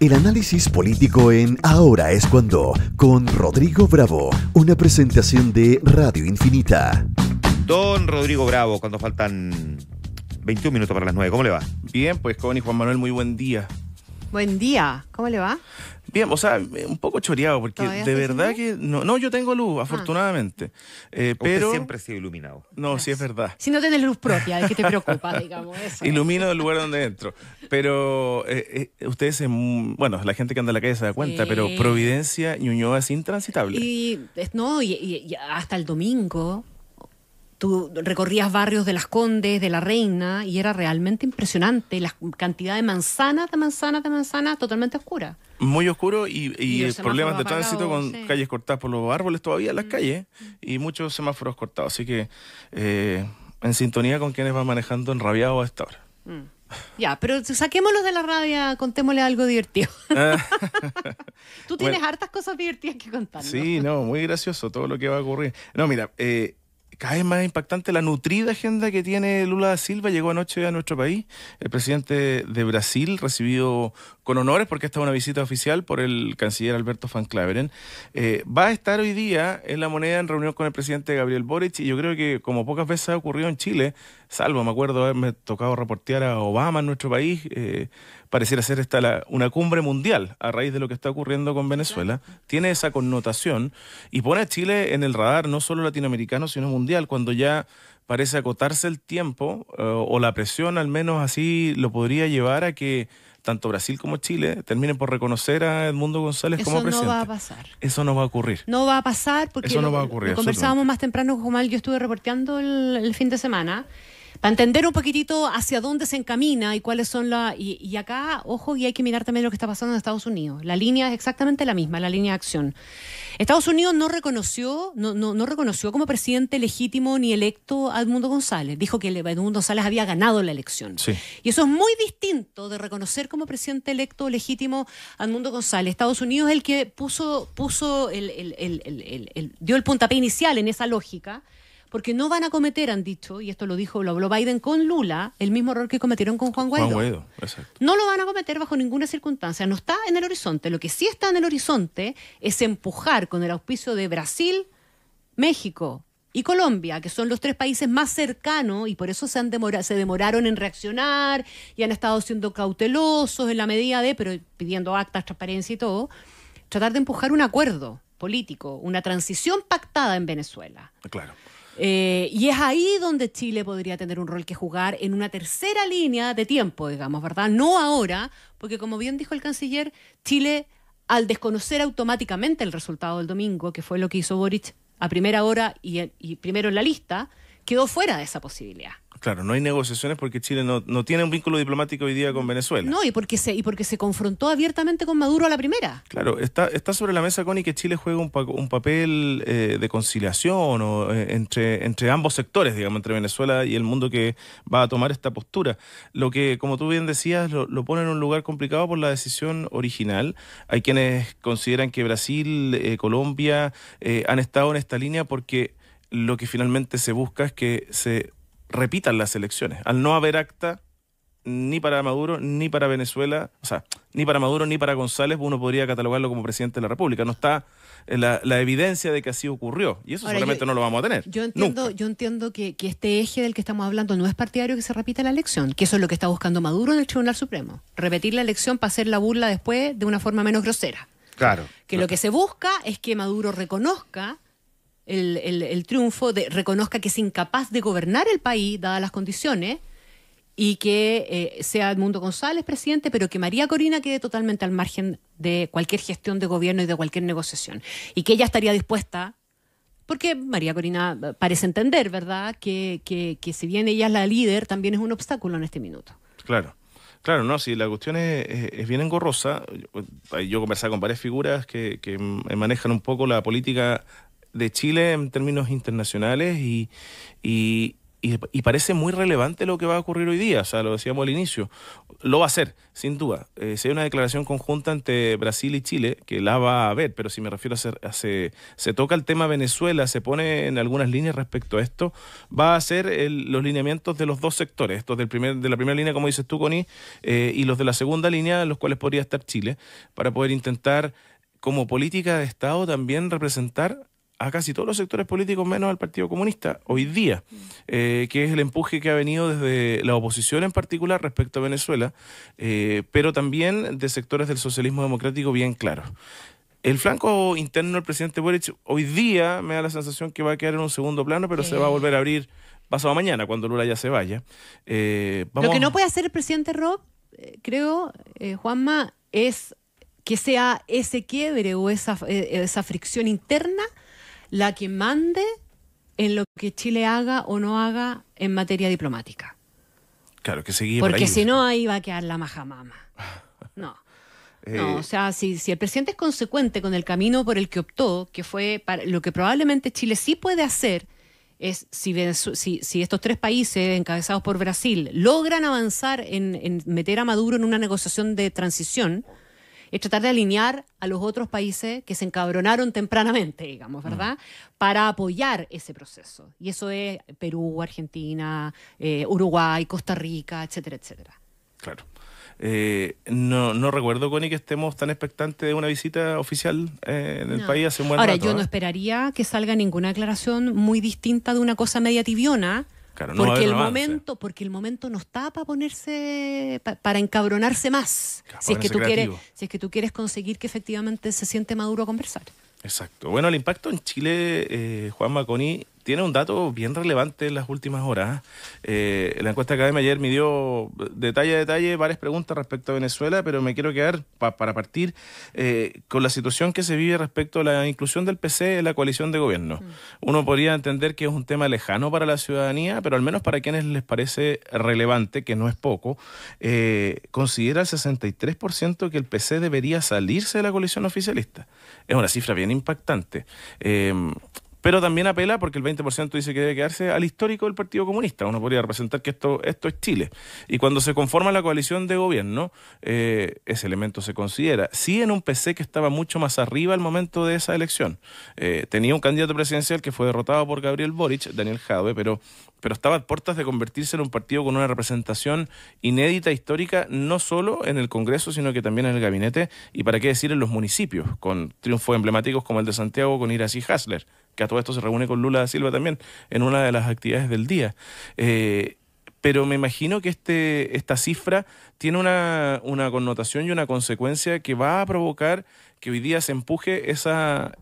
El análisis político en Ahora es cuando, con Rodrigo Bravo, una presentación de Radio Infinita. Don Rodrigo Bravo, cuando faltan 21 minutos para las 9, ¿cómo le va? Bien, pues con y Juan Manuel, muy buen día. Buen día, ¿cómo le va? Bien, o sea, un poco choreado, porque de verdad que no, no, yo tengo luz, ah. afortunadamente. Eh, pero siempre ha sido iluminado. No, sí es verdad. Si no tienes luz propia, es que te preocupa, digamos. Ilumino el lugar donde entro. Pero eh, eh, ustedes, bueno, la gente que anda en la calle se da cuenta, pero Providencia y Ñuñoa es intransitable. Y, no, y hasta el domingo tú recorrías barrios de las Condes, de la Reina, y era realmente impresionante la cantidad de manzanas, de manzanas, de manzanas totalmente oscura. Muy oscuro y, problemas de tránsito con calles cortadas por los árboles todavía en las mm. calles y muchos semáforos cortados. Así que eh, en sintonía con quienes van manejando enrabiados a esta hora. Mm. Ya, pero saquémoslos de la rabia, contémosle algo divertido. Tú tienes hartas cosas divertidas que contar. Sí, no, muy gracioso todo lo que va a ocurrir. No, mira, eh, cada vez más impactante la nutrida agenda que tiene Lula da Silva. Llegó anoche a nuestro país. El presidente de Brasil recibió con honores, porque esta es una visita oficial por el canciller Alberto Van Claveren. Eh, va a estar hoy día en la moneda en reunión con el presidente Gabriel Boric y yo creo que como pocas veces ha ocurrido en Chile, salvo me acuerdo haberme tocado reportear a Obama en nuestro país, eh, pareciera ser esta una cumbre mundial a raíz de lo que está ocurriendo con Venezuela, tiene esa connotación y pone a Chile en el radar no solo latinoamericano, sino mundial, cuando ya parece acotarse el tiempo eh, o la presión al menos así lo podría llevar a que tanto Brasil como Chile terminen por reconocer a Edmundo González como presidente. Eso no va a pasar. Eso no va a ocurrir. No va a pasar porque Eso no va a ocurrir, conversábamos más temprano con yo estuve reporteando el fin de semana para entender un poquitito hacia dónde se encamina y cuáles son las... Y, acá, ojo, y hay que mirar también lo que está pasando en Estados Unidos. La línea es exactamente la misma, la línea de acción. Estados Unidos no reconoció, no, no, no reconoció como presidente legítimo ni electo a Edmundo González. Dijo que Edmundo González había ganado la elección. Y eso es muy distinto de reconocer como presidente electo legítimo a Edmundo González. Estados Unidos es el que puso, puso el, dio el puntapé inicial en esa lógica porque no van a cometer, han dicho, y esto lo dijo, lo habló Biden con Lula, el mismo error que cometieron con Juan Guaidó. exacto. No lo van a cometer bajo ninguna circunstancia, no está en el horizonte. Lo que sí está en el horizonte es empujar con el auspicio de Brasil, México, y Colombia, que son los tres países más cercanos y por eso se, han se demoraron en reaccionar y han estado siendo cautelosos en la medida de, pero pidiendo actas, transparencia y todo, tratar de empujar un acuerdo político, una transición pactada en Venezuela. Claro. Eh, y es ahí donde Chile podría tener un rol que jugar en una tercera línea de tiempo, digamos, ¿verdad? No ahora, porque como bien dijo el canciller, Chile, al desconocer automáticamente el resultado del domingo, que fue lo que hizo Boric a primera hora y primero en la lista, quedó fuera de esa posibilidad. Claro, no hay negociaciones porque Chile no, tiene un vínculo diplomático hoy día con Venezuela. No, y porque se, y porque se confrontó abiertamente con Maduro a la primera. Claro, está, está sobre la mesa, Connie, que Chile juega un, papel eh, de conciliación eh, entre, entre ambos sectores, digamos, entre Venezuela y el mundo que va a tomar esta postura. Lo que, como tú bien decías, lo, pone en un lugar complicado por la decisión original. Hay quienes consideran que Brasil, eh, Colombia, han estado en esta línea porque lo que finalmente se busca es que se repitan las elecciones. Al no haber acta ni para Maduro, ni para Venezuela, o sea, ni para Maduro, ni para González, uno podría catalogarlo como presidente de la República. No está la, evidencia de que así ocurrió. Y eso seguramente no lo vamos a tener. Yo entiendo, yo entiendo que, este eje del que estamos hablando no es partidario que se repita la elección, que eso es lo que está buscando Maduro en el Tribunal Supremo. Repetir la elección para hacer la burla después de una forma menos grosera. Claro. Que lo que se busca es que Maduro reconozca el, triunfo, de, reconozca que es incapaz de gobernar el país, dadas las condiciones, y que eh, sea Edmundo González presidente, pero que María Corina quede totalmente al margen de cualquier gestión de gobierno y de cualquier negociación. Y que ella estaría dispuesta, porque María Corina eh, parece entender, ¿verdad?, que, si bien ella es la líder, también es un obstáculo en este minuto. Claro. Claro, no, si la cuestión es, es, bien engorrosa. Yo, he conversado con varias figuras que, que mm, manejan un poco la política de Chile en términos internacionales y, y, parece muy relevante lo que va a ocurrir hoy día, o sea, lo decíamos al inicio, lo va a hacer, sin duda. Eh, si hay una declaración conjunta entre Brasil y Chile, que la va a haber, pero si me refiero a, se, toca el tema Venezuela, se pone en algunas líneas respecto a esto, va a ser los lineamientos de los dos sectores, estos del primer, de la primera línea, como dices tú, Connie, eh, y los de la segunda línea, en los cuales podría estar Chile, para poder intentar como política de Estado también representar a casi todos los sectores políticos menos al Partido Comunista hoy día, eh, que es el empuje que ha venido desde la oposición en particular respecto a Venezuela, eh, pero también de sectores del socialismo democrático bien claro. El flanco interno del presidente Boric hoy día me da la sensación que va a quedar en un segundo plano, pero se va a volver a abrir pasado mañana, cuando Lula ya se vaya. Eh, Lo que no puede hacer el presidente Rob, creo, Juanma, es que sea ese quiebre o esa, esa fricción interna la que mande en lo que Chile haga o no haga en materia diplomática. Claro, que seguir. Porque si no, ahí va a quedar la majamama. No. No, eh, o sea, si, si el presidente es consecuente con el camino por el que optó, que fue para, lo que probablemente Chile sí puede hacer, es si, si, si, estos tres países encabezados por Brasil logran avanzar en, en, meter a Maduro en una negociación de transición, es tratar de alinear a los otros países que se encabronaron tempranamente, digamos, mm. ¿verdad? Para apoyar ese proceso. Y eso es Perú, Argentina, eh, Uruguay, Costa Rica, etcétera, etcétera. Claro. Eh, no, no recuerdo, Connie, que estemos tan expectantes de una visita oficial en eh, el país hace un buen Ahora, yo no esperaría que salga ninguna aclaración muy distinta de una cosa media tibiona porque, el momento, porque el momento no está para ponerse, para encabronarse más, si, es que tú quieres, si es que tú quieres conseguir que efectivamente se siente maduro a conversar. Exacto. Bueno, el impacto en Chile, eh, Juan Maconi, tiene un dato bien relevante en las últimas horas. Eh, la encuesta académica ayer dio detalle a detalle varias preguntas respecto a Venezuela, pero me quiero quedar para partir eh, con la situación que se vive respecto a la inclusión del PC en la coalición de gobierno. Mm. Uno podría entender que es un tema lejano para la ciudadanía, pero al menos para quienes les parece relevante, que no es poco, eh, considera el 63% que el PC debería salirse de la coalición oficialista. Es una cifra bien impactante. Pero también apela, porque el 20% dice que debe quedarse al histórico del Partido Comunista. Uno podría representar que esto, esto es Chile. Y cuando se conforma la coalición de gobierno, eh, ese elemento se considera. Sí, en un PC que estaba mucho más arriba al momento de esa elección. Eh, tenía un candidato presidencial que fue derrotado por Gabriel Boric, Daniel Jave, pero pero estaba a puertas de convertirse en un partido con una representación inédita, histórica, no solo en el Congreso, sino que también en el gabinete, y para qué decir en los municipios, con triunfos emblemáticos como el de Santiago con Iracy Hasler, que a todo esto se reúne con Lula da Silva también, en una de las actividades del día. Eh, pero me imagino que este, esta cifra tiene una, connotación y una consecuencia que va a provocar que hoy día se empuje esa,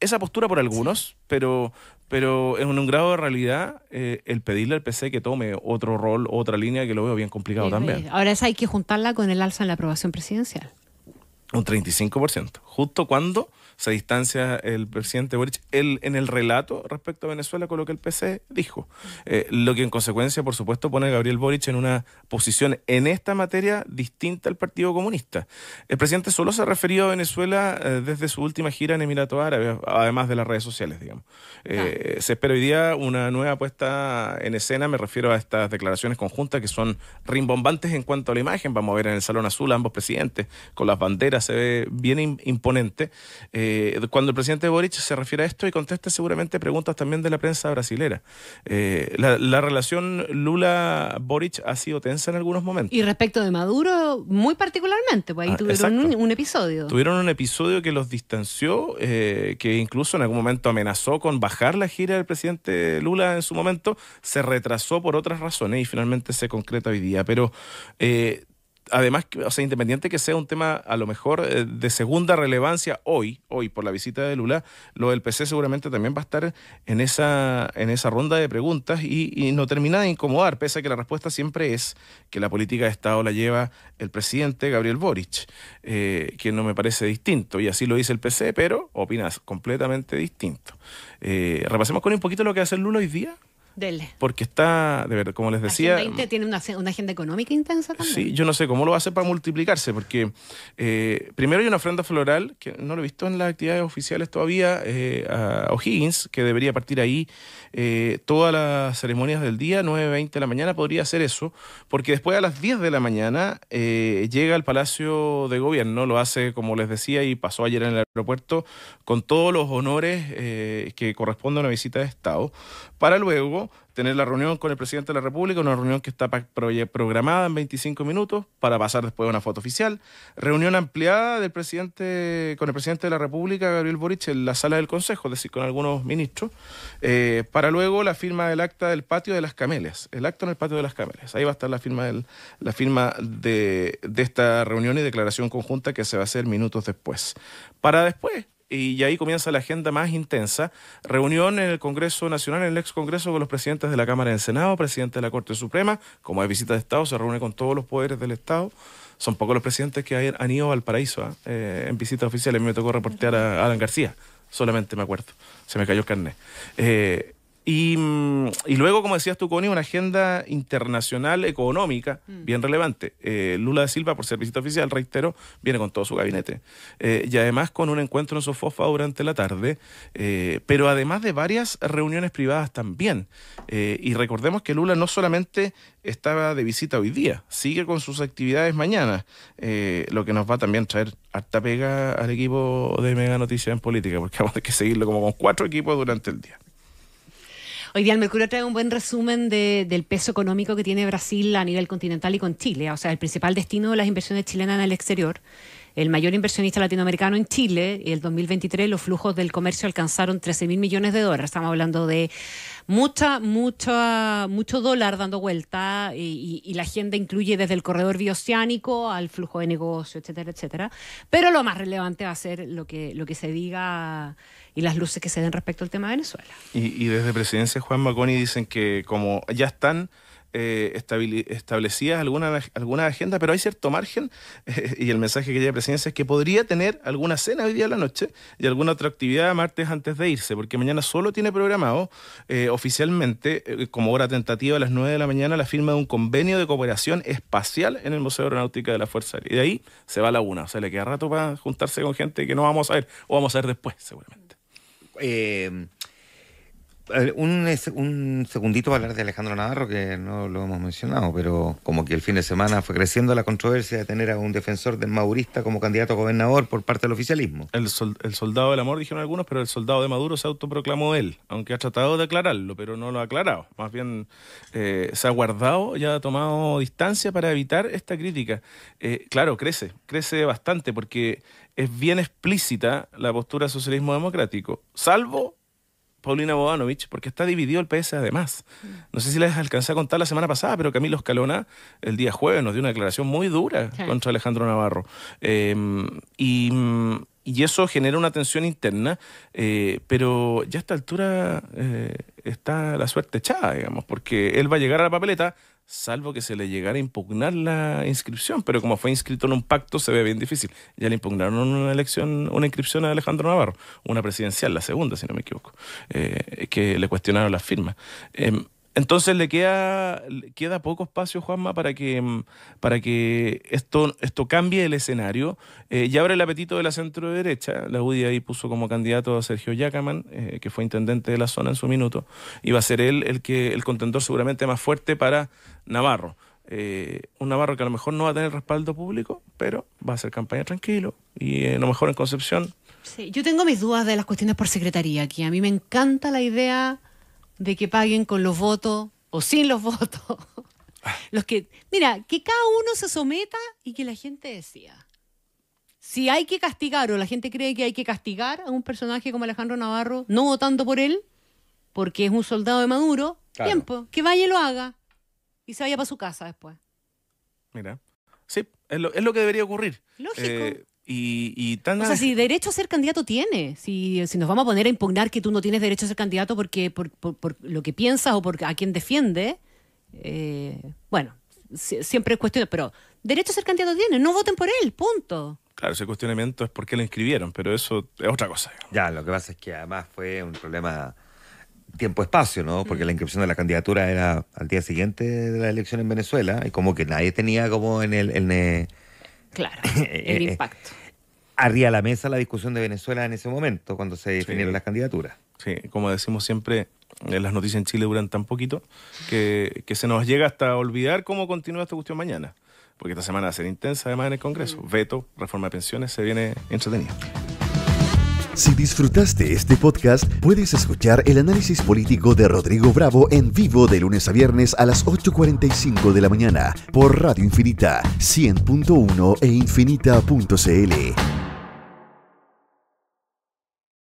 esa postura por algunos, pero, pero en un grado de realidad, eh, el pedirle al PC que tome otro rol, otra línea, que lo veo bien complicado también. Pues, ahora esa hay que juntarla con el alza en la aprobación presidencial un 35%, justo cuando se distancia el presidente Boric en el relato respecto a Venezuela con lo que el PC dijo. Eh, lo que en consecuencia, por supuesto, pone a Gabriel Boric en una posición en esta materia distinta al Partido Comunista. El presidente solo se ha referido a Venezuela eh, desde su última gira en Emirato Árabe además de las redes sociales, digamos. Eh, se espera hoy día una nueva puesta en escena, me refiero a estas declaraciones conjuntas que son rimbombantes en cuanto a la imagen. Vamos a ver en el Salón Azul a ambos presidentes con las banderas se ve bien imponente. Eh, cuando el presidente Boric se refiere a esto y conteste seguramente preguntas también de la prensa brasilera. Eh, la, relación Lula-Boric ha sido tensa en algunos momentos. Y respecto de Maduro, muy particularmente, pues ahí ah, tuvieron un, episodio. Tuvieron un episodio que los distanció, eh, que incluso en algún momento amenazó con bajar la gira del presidente Lula en su momento, se retrasó por otras razones y finalmente se concreta hoy día. Pero además, o sea, independiente que sea un tema a lo mejor eh, de segunda relevancia hoy, hoy por la visita de Lula, lo del PC seguramente también va a estar en esa, en esa ronda de preguntas y, no termina de incomodar, pese a que la respuesta siempre es que la política de Estado la lleva el presidente Gabriel Boric, eh, que no me parece distinto, y así lo dice el PC, pero opinas completamente distinto. Eh, repasemos con un poquito lo que hace Lula hoy día. Porque está, de verdad, como les decía. Agenda 20 tiene una, agenda económica intensa también. Sí, yo no sé cómo lo va a hacer para multiplicarse, porque eh, primero hay una ofrenda floral, que no lo he visto en las actividades oficiales todavía, eh, a O'Higgins, que debería partir ahí eh, todas las ceremonias del día, 9, 20 de la mañana, podría hacer eso, porque después a las 10 de la mañana eh, llega al Palacio de Gobierno, lo hace, como les decía, y pasó ayer en el aeropuerto, con todos los honores que corresponde a una visita de Estado, para luego tener la reunión con el presidente de la República, una reunión que está programada en 25 minutos para pasar después a una foto oficial. Reunión ampliada del presidente con el presidente de la República, Gabriel Boric, en la sala del Consejo, es decir, con algunos ministros, eh, para luego la firma del acta del patio de las cameles. el acta en el patio de las cameles. Ahí va a estar la firma, del, la firma de, de esta reunión y declaración conjunta que se va a hacer minutos después. Para después y ahí comienza la agenda más intensa. Reunión en el Congreso Nacional, en el ex Congreso, con los presidentes de la Cámara del Senado, presidente de la Corte Suprema. Como hay visita de Estado, se reúne con todos los poderes del Estado. Son pocos los presidentes que han ido al paraíso ¿ah? eh, en visitas oficiales. A mí me tocó reportear a Alan García, solamente me acuerdo. Se me cayó el carnet. Eh, Mm, y, luego, como decías tú, Connie, una agenda internacional económica mm. bien relevante. Eh, Lula de Silva, por ser visita oficial, reitero, viene con todo su gabinete. Eh, y además con un encuentro en Sofofa durante la tarde, eh, pero además de varias reuniones privadas también. y recordemos que Lula no solamente estaba de visita hoy día, sigue con sus actividades mañana, lo que nos va también a traer harta pega al equipo de Mega Noticias en Política, porque vamos a tener que seguirlo como con cuatro equipos durante el día. Hoy día el Mercurio trae un buen resumen del peso económico que tiene Brasil a nivel continental y con Chile, o sea, el principal destino de las inversiones chilenas en el exterior el mayor inversionista latinoamericano en Chile. y El 2023 los flujos del comercio alcanzaron 13 mil millones de dólares. Estamos hablando de mucha, mucha, mucho dólar dando vuelta y, la agenda incluye desde el corredor bioceánico al flujo de negocio, etcétera, etcétera. Pero lo más relevante va a ser lo que, lo que se diga y las luces que se den respecto al tema de Venezuela. Y, desde Presidencia Juan Maconi dicen que como ya están eh, establecidas algunas alguna agenda pero hay cierto margen y el mensaje que la presidencia es que podría tener alguna cena hoy día a la noche y alguna otra actividad martes antes de irse, porque mañana solo tiene programado eh, oficialmente, eh, como hora tentativa a las 9 de la mañana, la firma de un convenio de cooperación espacial en el Museo Aeronáutica de la Fuerza Aérea. Y de ahí se va a la una, o sea, le queda rato para juntarse con gente que no vamos a ver o vamos a ver después, seguramente. Eh, eh, un, un segundito para hablar de Alejandro Navarro, que no lo hemos mencionado, pero como que el fin de semana fue creciendo la controversia de tener a un defensor del maurista como candidato a gobernador por parte del oficialismo. El, soldado del amor, dijeron algunos, pero el soldado de Maduro se autoproclamó él, aunque ha tratado de aclararlo, pero no lo ha aclarado. Más bien eh, se ha guardado y ha tomado distancia para evitar esta crítica. Eh, claro, crece, crece bastante, porque es bien explícita la postura del socialismo democrático, salvo Paulina Bodanovich, porque está dividido el PS además. No sé si les alcancé a contar la semana pasada, pero Camilo Escalona el día jueves nos dio una declaración muy dura contra Alejandro Navarro. Em, y mm, y eso genera una tensión interna, eh, pero ya a esta altura eh, está la suerte echada, digamos, porque él va a llegar a la papeleta, salvo que se le llegara a impugnar la inscripción, pero como fue inscrito en un pacto se ve bien difícil. Ya le impugnaron una elección, una inscripción a Alejandro Navarro, una presidencial, la segunda, si no me equivoco, eh, que le cuestionaron las firmas. Em, entonces le queda, queda poco espacio, Juanma, para que, mm, para que esto, esto cambie el escenario Ya eh, y abre el apetito de la centro derecha. La UDI ahí puso como candidato a Sergio Yacaman, eh, que fue intendente de la zona en su minuto, y va a ser él el, que, el contendor seguramente más fuerte para Navarro. Eh, un Navarro que a lo mejor no va a tener respaldo público, pero va a hacer campaña tranquilo y a lo mejor en Concepción. Sí, yo tengo mis dudas de las cuestiones por secretaría aquí. A mí me encanta la idea de que paguen con los votos o sin los votos. Los que, mira, que cada uno se someta y que la gente decida. Si hay que castigar o la gente cree que hay que castigar a un personaje como Alejandro Navarro, no votando por él, porque es un soldado de Maduro, tiempo, pues, que vaya y lo haga y se vaya para su casa después. Mira, sí, es lo, es lo que debería ocurrir. Lógico. Eh, y, y o sea, si derecho a ser candidato tiene, si, nos vamos a poner a impugnar que tú no tienes derecho a ser candidato porque por, lo que piensas o por a quien defiende, eh, bueno, siempre es cuestión, pero derecho a ser candidato tiene, no voten por él, punto. Claro, ese cuestionamiento es por qué lo inscribieron, pero eso es otra cosa. Ya, lo que pasa es que además fue un problema tiempo-espacio, ¿no? Porque la mm. inscripción de la candidatura era al día siguiente de la elección en Venezuela y como que nadie tenía como En el Claro, eh, el eh, impacto. Arría la mesa la discusión de Venezuela en ese momento, cuando se definieron las candidaturas. Sí, como decimos siempre, eh, las noticias en Chile duran tan poquito que, se nos llega hasta olvidar cómo continúa esta cuestión mañana porque esta semana va a ser intensa además en el Congreso. Mm. Veto, reforma de pensiones, se viene entretenido. Si disfrutaste este podcast, puedes escuchar el análisis político de Rodrigo Bravo en vivo de lunes a viernes a las 8.45 de la mañana por Radio Infinita 100.1 e infinita.cl.